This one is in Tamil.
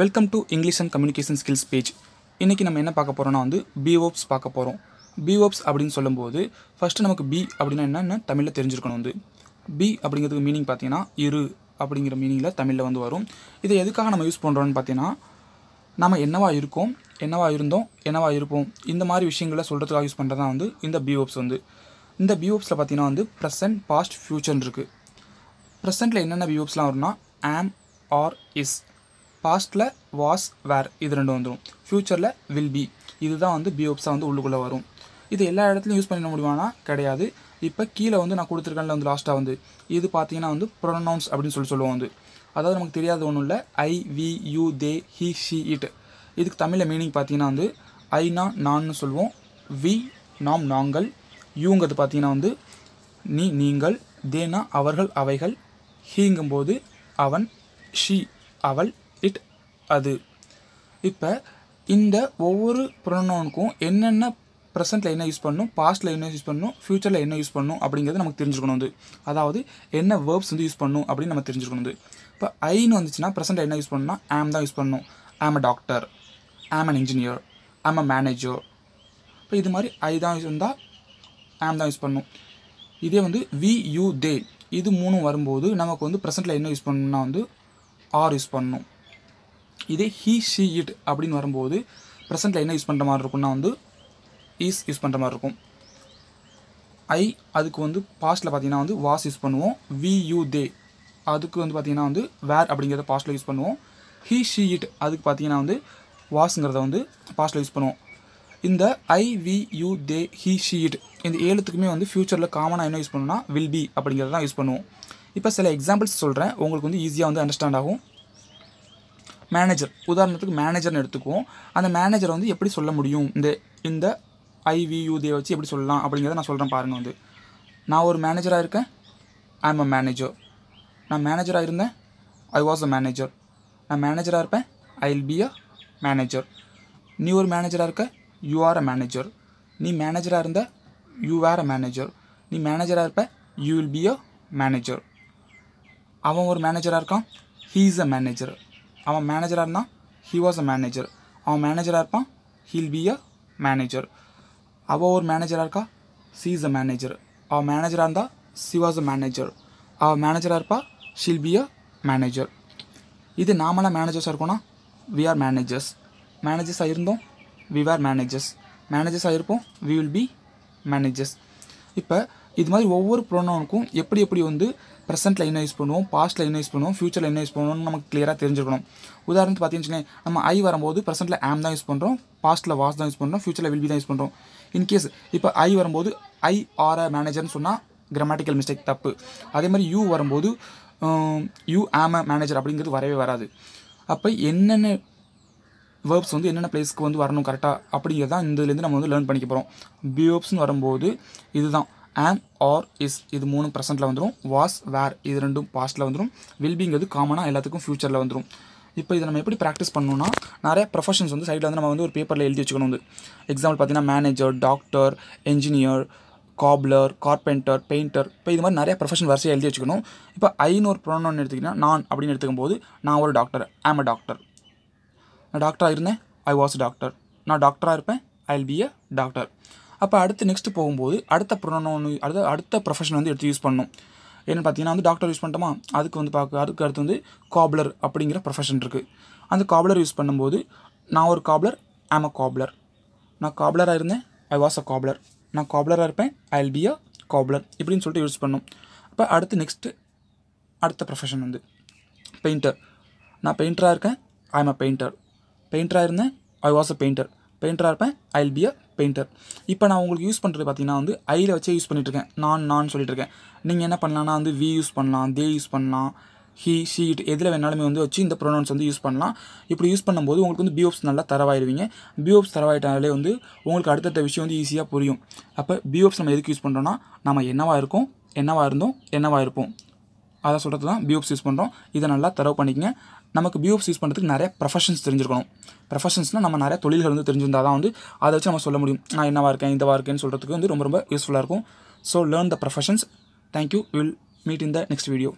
welcome to English and communication skills page இன்றைக்கி நம்ம என்ன பார்க்க போகிறோன்னா வந்து பிஓப்ஸ் பார்க்க போகிறோம் பிஓப்ஸ் அப்படின்னு சொல்லும்போது ஃபஸ்ட்டு நமக்கு பி அப்படின்னா என்னென்ன தமிழில் தெரிஞ்சிருக்கணும் வந்து பி அப்படிங்கிறதுக்கு மீனிங் பார்த்தீங்கன்னா இரு அப்படிங்கிற மீனிங்கில் தமிழில் வந்து வரும் இதை எதுக்காக நம்ம யூஸ் பண்ணுறோன்னு பார்த்தீங்கன்னா நம்ம என்னவா இருக்கோம் என்னவா இருந்தோம் என்னவா இருப்போம் இந்த மாதிரி விஷயங்களை சொல்கிறதுக்காக யூஸ் பண்ணுறது தான் வந்து இந்த பிஓப்ஸ் வந்து இந்த பிஓப்ஸில் பார்த்தீங்கன்னா வந்து ப்ரெசன்ட் பாஸ்ட் ஃப்யூச்சர்னு இருக்குது ப்ரெசென்ட்டில் என்னென்ன பிஓப்ஸ்லாம் வரும்னா ஆம் ஆர் இஸ் பாஸ்ட்டில் வாஸ் வேர் இது ரெண்டு வந்துடும் ஃப்யூச்சரில் வில் பி இதுதான் வந்து பிஓப்ஸாக வந்து உள்ளுக்குள்ளே வரும் இது எல்லா இடத்துலையும் யூஸ் பண்ணிட முடியுமானா கிடையாது இப்போ கீழே வந்து நான் கொடுத்துருக்கேன்ல வந்து லாஸ்ட்டாக வந்து இது பார்த்தீங்கன்னா வந்து ப்ரொனவுன்ஸ் அப்படின்னு சொல்லி சொல்லுவோம் வந்து அதாவது நமக்கு தெரியாத ஒன்றும் இல்லை I we you they he she it இதுக்கு தமிழில் மீனிங் பார்த்தீங்கன்னா வந்து ஐநா நான்னு சொல்லுவோம் வி நாம் நாங்கள் யூங்கிறது பார்த்தீங்கன்னா வந்து நீ நீங்கள் தேனா அவர்கள் அவைகள் ஹீங்கும்போது அவன் ஷி அவள் இட் அது இப்போ இந்த ஒவ்வொரு ப்ரொனவுனுக்கும் என்னென்ன ப்ரெசென்ட்டில் என்ன யூஸ் பண்ணணும் பாஸ்ட்டில் என்ன யூஸ் பண்ணணும் ஃப்யூச்சரில் என்ன யூஸ் பண்ணணும் அப்படிங்கிறது நமக்கு தெரிஞ்சுக்கணும் வந்து அதாவது என்ன வேர்ப்ஸ் வந்து யூஸ் பண்ணணும் அப்படின்னு நம்ம தெரிஞ்சுக்கணும் வந்து இப்போ ஐன்னு வந்துச்சுன்னா ப்ரெசென்ட்டில் என்ன யூஸ் பண்ணணும்னா ஆம் தான் யூஸ் பண்ணணும் am a doctor am an engineer am a manager இப்போ இது மாதிரி ஐ தான் யூஸ் இருந்தால் ஆம் தான் யூஸ் பண்ணும் இதே வந்து வி யூ தே இது மூணும் வரும்போது நமக்கு வந்து ப்ரெசென்ட்டில் என்ன யூஸ் பண்ணணும்னா வந்து ஆர் யூஸ் பண்ணணும் இதே ஹீ ஷீ இட் அப்படின்னு வரும்போது ப்ரெசென்ட்டில் என்ன யூஸ் பண்ணுற மாதிரி இருக்கும்னா வந்து ஈஸ் யூஸ் பண்ணுற மாதிரி இருக்கும் ஐ அதுக்கு வந்து பாஸ்ட்டில் பார்த்தீங்கன்னா வந்து வாஸ் யூஸ் பண்ணுவோம் வி யூ தே அதுக்கு வந்து பார்த்திங்கன்னா வந்து வேர் அப்படிங்கிறத பாஸ்ட்டில் யூஸ் பண்ணுவோம் ஹீ ஷீ இட் அதுக்கு பார்த்தீங்கன்னா வந்து வாஸுங்கிறத வந்து பாஸ்ட்டில் யூஸ் பண்ணுவோம் இந்த I we you they he she it இந்த ஏழுத்துக்குமே வந்து ஃப்யூச்சரில் காமனாக என்ன யூஸ் பண்ணணும்னா வில் பி அப்படிங்கிறத தான் யூஸ் பண்ணுவோம் இப்போ சில எக்ஸாம்பிள்ஸ் சொல்கிறேன் உங்களுக்கு வந்து ஈஸியாக வந்து அண்டர்ஸ்டாண்ட் ஆகும் மேனேஜர் உதாரணத்துக்கு மேனேஜர்னு எடுத்துக்குவோம் அந்த மேனேஜரை வந்து எப்படி சொல்ல முடியும் இந்த இந்த ஐவியூதியை வச்சு எப்படி சொல்லலாம் அப்படிங்கிறத நான் சொல்கிறேன் பாருங்கள் வந்து நான் ஒரு மேனேஜராக இருக்கேன் ஐ எம் அ மேனேஜர் நான் மேனேஜராக இருந்தேன் ஐ வாஸ் அ மேனேஜர் நான் மேனேஜராக இருப்பேன் I will be a manager நீ ஒரு மேனேஜராக இருக்க யூ ஆர் அ மேனேஜர் நீ மேனேஜராக இருந்த யூ ஆர் அ மேனேஜர் நீ மேனேஜராக இருப்ப you will be a manager அவன் ஒரு மேனேஜராக இருக்கான் ஹீ இஸ் அ மேனேஜர் அவன் மேனேஜராக இருந்தான் ஹி வாஸ் அ மேனேஜர் அவன் மேனேஜராக இருப்பான் ஹீல் பி அ மேனேஜர் அவள் ஒரு மேனேஜராக இருக்கா சி இஸ் அ மேனேஜர் அவள் மேனேஜராக இருந்தால் சி வாஸ் அ மேனேஜர் அவள் மேனேஜராக இருப்பா ஷீல் பி அ மேனேஜர் இது நாமளாக மேனேஜர்ஸாக இருக்கோன்னா வி ஆர் மேனேஜர்ஸ் மேனேஜர்ஸாக இருந்தோம் வி ஆர் மேனேஜர்ஸ் மேனேஜர்ஸாக இருப்போம் வி வில் பி மேனேஜர்ஸ் இப்போ இது மாதிரி ஒவ்வொரு ப்ரோனவுனுக்கும் எப்படி எப்படி வந்து ப்ரெசென்ட்டில் என்ன யூஸ் பண்ணுவோம் பாஸ்ட்டில் என்ன யூஸ் பண்ணுவோம் ஃப்யூச்சரில் என்ன யூஸ் பண்ணுவோம்னு நமக்கு க்ளியராக தெரிஞ்சிருக்கணும் உதாரணத்துக்கு பார்த்தீங்கன்னு நம்ம ஐ வரும்போது ப்ரெசென்ட்டில் ஆம் தான் யூஸ் பண்ணுறோம் பாஸ்ட்டில் வாஸ் தான் யூஸ் பண்ணுறோம் ஃபியூச்சரில் வில் பி தான் யூஸ் பண்ணுறோம் இன்கேஸ் இப்போ ஐ வரும்போது ஐ ஆர் அ மேனேஜர்னு சொன்னால் கிராமட்டிக்கல் மிஸ்டேக் தப்பு அதே மாதிரி யூ வரும்போது யூ ஆம் அ மேனேஜர் அப்படிங்கிறது வரவே வராது அப்போ என்னென்ன வேர்ப்ஸ் வந்து என்னென்ன பிளேஸ்க்கு வந்து வரணும் கரெக்டாக அப்படிங்கிறது தான் இதுலேருந்து நம்ம வந்து லேர்ன் பண்ணிக்க போகிறோம் பியோப்ஸ்னு வரும்போது இதுதான் ஆம் ஆர் இஸ் இது மூணு ப்ரெசென்ட்டில் வந்துடும் வாஸ் வேர் இது ரெண்டும் பாஸ்ட்டில் வந்துடும் வில்பிங்கிறது காமனாக எல்லாத்துக்கும் ஃப்யூச்சரில் வந்துடும் இப்போ இதை நம்ம எப்படி ப்ராக்டிஸ் பண்ணணும்னா நிறைய ப்ரொஃபஷன்ஸ் வந்து சைடில் வந்து நம்ம வந்து ஒரு பேப்பரில் எழுதி வச்சுக்கணும் வந்து எக்ஸாம்பிள் பார்த்தீங்கன்னா manager doctor engineer cobbler carpenter painter இப்போ இது மாதிரி நிறைய ப்ரொஃபஷன் வரிசையை எழுதி வச்சுக்கணும் இப்போ ஐநூறு ப்ரொனோன்னு எடுத்திங்கன்னா நான் அப்படின்னு எடுத்துக்கும் நான் ஒரு டாக்டர் ஆம் அ டாக்டர் நான் டாக்டராக இருந்தேன் ஐ வாஸ் டாக்டர் நான் டாக்டராக இருப்பேன் I will be a doctor அப்போ அடுத்து நெக்ஸ்ட் போகும்போது அடுத்த ப்ரொனோனு அடுத்த அடுத்த ப்ரொஃபஷன் வந்து எடுத்து யூஸ் பண்ணணும் ஏன்னு பார்த்தீங்கன்னா வந்து டாக்டர் யூஸ் பண்ணிட்டோமா அதுக்கு வந்து பார்க்க அதுக்கு அடுத்து வந்து காப்லர் அப்படிங்கிற ப்ரொஃபஷன் இருக்குது அந்த காப்லர் யூஸ் பண்ணும்போது நான் ஒரு காப்லர் ஆம் அ காப்லர் நான் காப்லராக இருந்தேன் ஐ வாஸ் அ காப்லர் நான் காப்லராக இருப்பேன் ஐ வில் பி அ காப்ளர் இப்படின்னு சொல்லிட்டு யூஸ் பண்ணும் அப்போ அடுத்து நெக்ஸ்ட்டு அடுத்த ப்ரொஃபஷன் வந்து பெயிண்டர் நான் பெயிண்டராக இருக்கேன் ஐ எம் அ பெயிண்டர் பெயிண்டராக இருந்தேன் ஐ வாஸ் அ பெயிண்டர் பெயிண்டராக இருப்பேன் I will be a painter இப்போ நான் உங்களுக்கு யூஸ் பண்ணுறது பார்த்தீங்கன்னா வந்து ஐயில் வச்சே யூஸ் பண்ணிகிட்ருக்கேன் நான் நான் சொல்லிட்டுருக்கேன் நீங்கள் என்ன பண்ணலான்னா வந்து வி யூஸ் பண்ணலாம் தே யூஸ் பண்ணலாம் ஹீ ஷீட் எதில் வேணாலுமே வந்து வச்சு இந்த ப்ரொனவுன்ஸ் வந்து யூஸ் பண்ணலாம் இப்படி யூஸ் பண்ணும்போது உங்களுக்கு வந்து பிஓப்ஸ் நல்லா தரவாயிருவீங்க பிஓப்ஸ் தரவாயிட்டாலே வந்து உங்களுக்கு அடுத்தடுத்த விஷயம் வந்து ஈஸியாக புரியும் அப்போ பிஓப்ஸ் நம்ம எதுக்கு யூஸ் பண்ணுறோன்னா நம்ம என்னவாக இருக்கோம் என்னவாக இருந்தோம் என்னவாக இருப்போம் அதை சொல்கிறது தான் பியூப்ஸ் யூஸ் பண்ணுறோம் இதை நல்லா தரவு பண்ணிக்கங்க நமக்கு பியூப்ஸ் யூஸ் பண்ணுறதுக்கு நிறைய ப்ரொஃபஷன்ஸ் தெரிஞ்சிருக்கணும் ப்ரொஃபஷன்ஸ்னால் நம்ம நிறைய தொழில்கள் வந்து தெரிஞ்சிருந்தால் தான் வந்து அதை வச்சு நம்ம சொல்ல முடியும் நான் என்னவாக இருக்கேன் இந்தவா இருக்கேன்னு சொல்கிறதுக்கு வந்து ரொம்ப ரொம்ப யூஸ்ஃபுல்லாக இருக்கும் so learn the professions thank you will meet in the next video